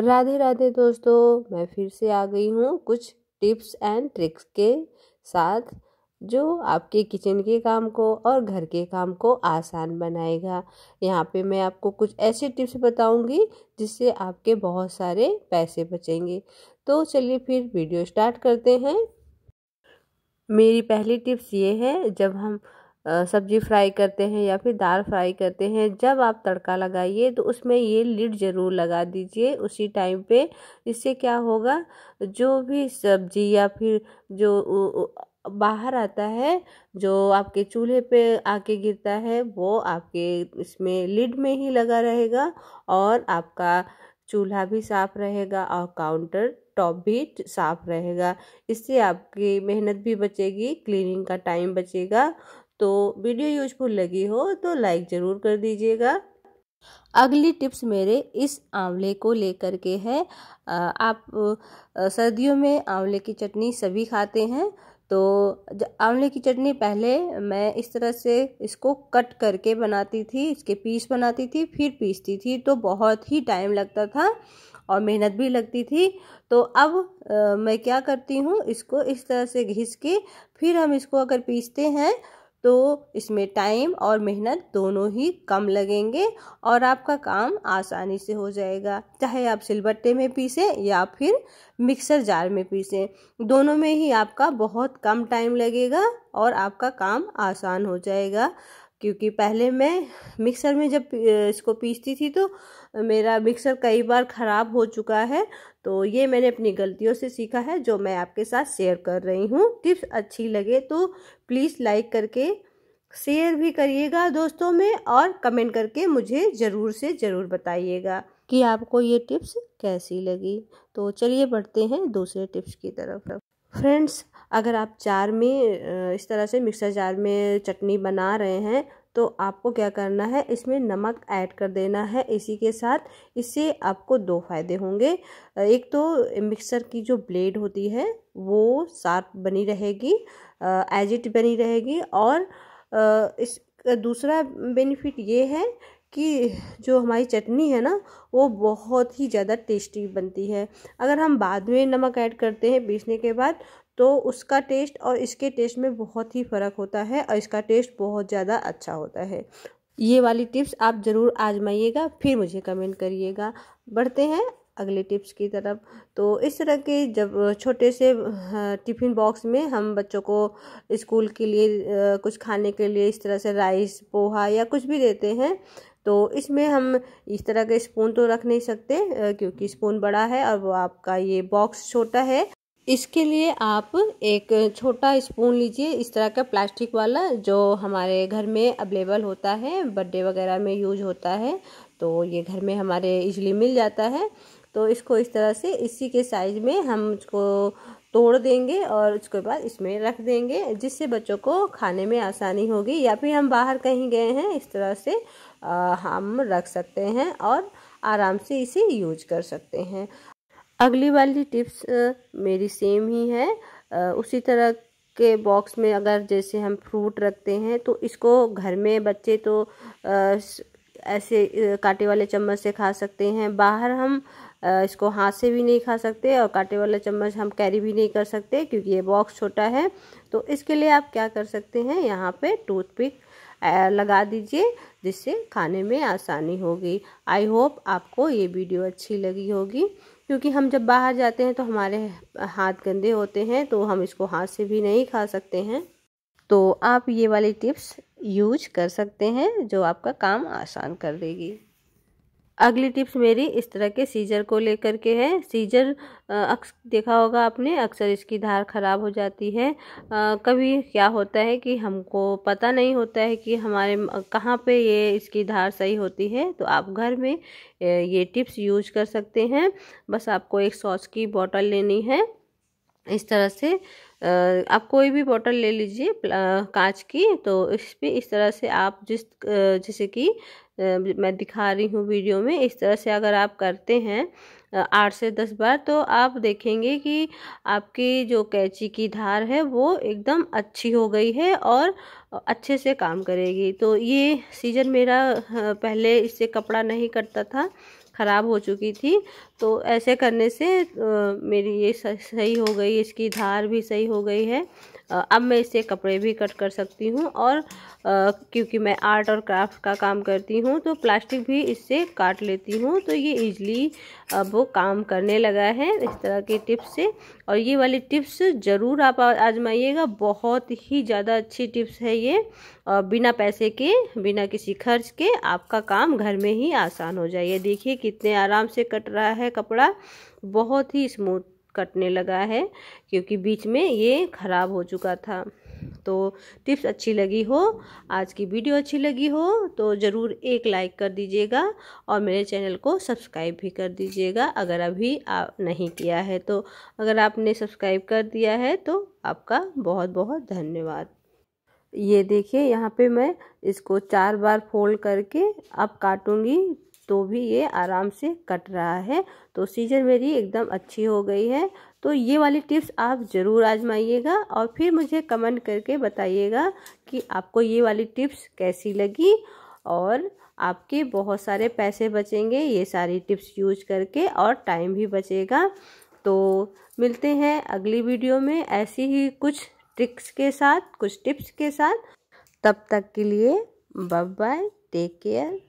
राधे राधे दोस्तों मैं फिर से आ गई हूँ कुछ टिप्स एंड ट्रिक्स के साथ जो आपके किचन के काम को और घर के काम को आसान बनाएगा यहाँ पे मैं आपको कुछ ऐसे टिप्स बताऊँगी जिससे आपके बहुत सारे पैसे बचेंगे तो चलिए फिर वीडियो स्टार्ट करते हैं मेरी पहली टिप्स ये है जब हम सब्ज़ी फ्राई करते हैं या फिर दाल फ्राई करते हैं जब आप तड़का लगाइए तो उसमें ये लिड ज़रूर लगा दीजिए उसी टाइम पे इससे क्या होगा जो भी सब्ज़ी या फिर जो बाहर आता है जो आपके चूल्हे पे आके गिरता है वो आपके इसमें लिड में ही लगा रहेगा और आपका चूल्हा भी साफ रहेगा और काउंटर टॉप भी साफ रहेगा इससे आपकी मेहनत भी बचेगी क्लीनिंग का टाइम बचेगा तो वीडियो यूजफुल लगी हो तो लाइक ज़रूर कर दीजिएगा अगली टिप्स मेरे इस आंवले को लेकर के है आप सर्दियों में आंवले की चटनी सभी खाते हैं तो आंवले की चटनी पहले मैं इस तरह से इसको कट करके बनाती थी इसके पीस बनाती थी फिर पीसती थी तो बहुत ही टाइम लगता था और मेहनत भी लगती थी तो अब आ, मैं क्या करती हूँ इसको इस तरह से घिस के फिर हम इसको अगर पीसते हैं तो इसमें टाइम और मेहनत दोनों ही कम लगेंगे और आपका काम आसानी से हो जाएगा चाहे आप सिलबट्टे में पीसें या फिर मिक्सर जार में पीसें दोनों में ही आपका बहुत कम टाइम लगेगा और आपका काम आसान हो जाएगा क्योंकि पहले मैं मिक्सर में जब इसको पीसती थी तो मेरा मिक्सर कई बार ख़राब हो चुका है तो ये मैंने अपनी गलतियों से सीखा है जो मैं आपके साथ शेयर कर रही हूँ टिप्स अच्छी लगे तो प्लीज़ लाइक करके शेयर भी करिएगा दोस्तों में और कमेंट करके मुझे ज़रूर से ज़रूर बताइएगा कि आपको ये टिप्स कैसी लगी तो चलिए बढ़ते हैं दूसरे टिप्स की तरफ फ्रेंड्स अगर आप जार में इस तरह से मिक्सर जार में चटनी बना रहे हैं तो आपको क्या करना है इसमें नमक ऐड कर देना है इसी के साथ इससे आपको दो फायदे होंगे एक तो मिक्सर की जो ब्लेड होती है वो साफ बनी रहेगी एज इट बनी रहेगी और इस दूसरा बेनिफिट ये है कि जो हमारी चटनी है ना वो बहुत ही ज़्यादा टेस्टी बनती है अगर हम बाद में नमक ऐड करते हैं पीसने के बाद तो उसका टेस्ट और इसके टेस्ट में बहुत ही फ़र्क होता है और इसका टेस्ट बहुत ज़्यादा अच्छा होता है ये वाली टिप्स आप ज़रूर आजमाइएगा फिर मुझे कमेंट करिएगा बढ़ते हैं अगले टिप्स की तरफ तो इस तरह के जब छोटे से हाँ, टिफ़िन बॉक्स में हम बच्चों को स्कूल के लिए कुछ खाने के लिए इस तरह से राइस पोहा या कुछ भी देते हैं तो इसमें हम इस तरह के स्पून तो रख नहीं सकते क्योंकि स्पून बड़ा है और वो आपका ये बॉक्स छोटा है इसके लिए आप एक छोटा स्पून लीजिए इस तरह का प्लास्टिक वाला जो हमारे घर में अवेलेबल होता है बर्थडे वगैरह में यूज होता है तो ये घर में हमारे इजली मिल जाता है तो इसको इस तरह से इसी के साइज़ में हम उसको तोड़ देंगे और उसके बाद इसमें रख देंगे जिससे बच्चों को खाने में आसानी होगी या फिर हम बाहर कहीं गए हैं इस तरह से आ, हम रख सकते हैं और आराम से इसे यूज कर सकते हैं अगली वाली टिप्स मेरी सेम ही है उसी तरह के बॉक्स में अगर जैसे हम फ्रूट रखते हैं तो इसको घर में बच्चे तो ऐसे काटे वाले चम्मच से खा सकते हैं बाहर हम इसको हाथ से भी नहीं खा सकते और कांटे वाला चम्मच हम कैरी भी नहीं कर सकते क्योंकि ये बॉक्स छोटा है तो इसके लिए आप क्या कर सकते हैं यहाँ पे टूथपिक लगा दीजिए जिससे खाने में आसानी होगी आई होप आपको ये वीडियो अच्छी लगी होगी क्योंकि हम जब बाहर जाते हैं तो हमारे हाथ गंदे होते हैं तो हम इसको हाथ से भी नहीं खा सकते हैं तो आप ये वाली टिप्स यूज कर सकते हैं जो आपका काम आसान कर देगी अगली टिप्स मेरी इस तरह के सीजर को लेकर के है सीजर अक्स देखा होगा आपने अक्सर इसकी धार ख़राब हो जाती है आ, कभी क्या होता है कि हमको पता नहीं होता है कि हमारे कहाँ पे ये इसकी धार सही होती है तो आप घर में ये टिप्स यूज कर सकते हैं बस आपको एक सॉस की बॉटल लेनी है इस तरह से आप कोई भी बॉटल ले लीजिए कांच की तो इस पर इस तरह से आप जिस जैसे कि मैं दिखा रही हूँ वीडियो में इस तरह से अगर आप करते हैं आठ से दस बार तो आप देखेंगे कि आपकी जो कैची की धार है वो एकदम अच्छी हो गई है और अच्छे से काम करेगी तो ये सीजन मेरा पहले इससे कपड़ा नहीं कटता था ख़राब हो चुकी थी तो ऐसे करने से मेरी ये सही हो गई इसकी धार भी सही हो गई है अब मैं इससे कपड़े भी कट कर सकती हूँ और क्योंकि मैं आर्ट और क्राफ्ट का काम करती हूँ तो प्लास्टिक भी इससे काट लेती हूँ तो ये इजली अब वो काम करने लगा है इस तरह के टिप्स से और ये वाली टिप्स ज़रूर आप आजमाइएगा बहुत ही ज़्यादा अच्छी टिप्स है ये और बिना पैसे के बिना किसी खर्च के आपका काम घर में ही आसान हो जाए देखिए कितने आराम से कट रहा है कपड़ा बहुत ही स्मूथ कटने लगा है क्योंकि बीच में ये ख़राब हो चुका था तो टिप्स अच्छी लगी हो आज की वीडियो अच्छी लगी हो तो ज़रूर एक लाइक कर दीजिएगा और मेरे चैनल को सब्सक्राइब भी कर दीजिएगा अगर अभी आप नहीं किया है तो अगर आपने सब्सक्राइब कर दिया है तो आपका बहुत बहुत धन्यवाद ये देखिए यहाँ पे मैं इसको चार बार फोल्ड करके अब काटूँगी तो भी ये आराम से कट रहा है तो सीजर मेरी एकदम अच्छी हो गई है तो ये वाली टिप्स आप ज़रूर आजमाइएगा और फिर मुझे कमेंट करके बताइएगा कि आपको ये वाली टिप्स कैसी लगी और आपके बहुत सारे पैसे बचेंगे ये सारी टिप्स यूज करके और टाइम भी बचेगा तो मिलते हैं अगली वीडियो में ऐसी ही कुछ ट्रिक्स के साथ कुछ टिप्स के साथ तब तक के लिए बाय बाय टेक केयर